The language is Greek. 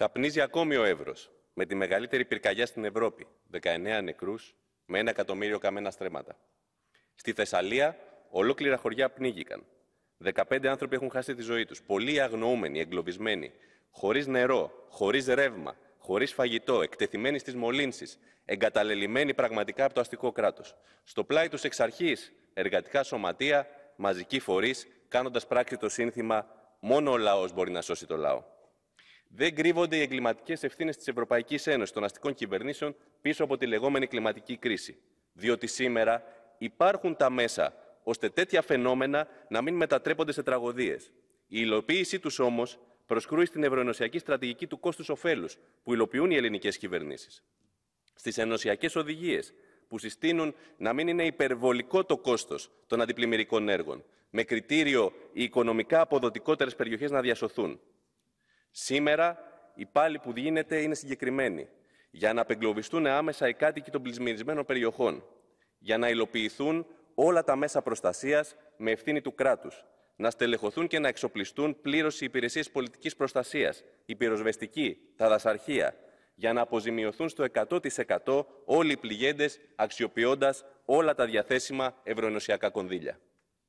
Καπνίζει ακόμη ο Εύρος, με τη μεγαλύτερη πυρκαγιά στην Ευρώπη, 19 νεκρούς, με ένα εκατομμύριο καμένα στρέμματα. Στη Θεσσαλία, ολόκληρα χωριά πνίγηκαν. 15 άνθρωποι έχουν χάσει τη ζωή τους, πολλοί αγνοούμενοι, εγκλωβισμένοι, χωρίς νερό, χωρίς ρεύμα, χωρίς φαγητό, εκτεθειμένοι στις μολύνσεις, εγκαταλελειμμένοι πραγματικά από το αστικό κράτος. Στο πλάι τους εξ αρχής, εργατικά σωματεία, μαζικοί φορείς, κάνοντας πράξη το σύνθημα Μόνο ο λαός μπορεί να σώσει το λαό. Δεν κρύβονται οι εγκληματικές ευθύνες της Ευρωπαϊκής Ένωσης των αστικών κυβερνήσεων πίσω από τη λεγόμενη κλιματική κρίση. Διότι σήμερα υπάρχουν τα μέσα ώστε τέτοια φαινόμενα να μην μετατρέπονται σε τραγωδίες. Η υλοποίησή τους όμως προσκρούει στην ευρωενωσιακή στρατηγική του κόστους ωφέλους που υλοποιούν οι ελληνικές κυβερνήσεις. Στις ενωσιακές οδηγίες που συστήνουν να μην είναι υπερβολικό το κόστος των αντιπλημμυρικών έργων, με κριτήριο οι οικονομικά αποδοτικότερες περιοχές να διασωθούν. Σήμερα η πάλι που γίνεται είναι συγκεκριμένη για να απεγκλωβιστούν άμεσα οι κάτοικοι των πλησμυρισμένων περιοχών, για να υλοποιηθούν όλα τα μέσα προστασίας με ευθύνη του κράτους, να στελεχωθούν και να εξοπλιστούν πλήρως οι υπηρεσίες πολιτικής προστασίας, η πυροσβεστική, τα δασαρχεία, για να αποζημιωθούν στο 100% όλοι οι πληγέντες, αξιοποιώντας όλα τα διαθέσιμα ευρωενωσιακά κονδύλια.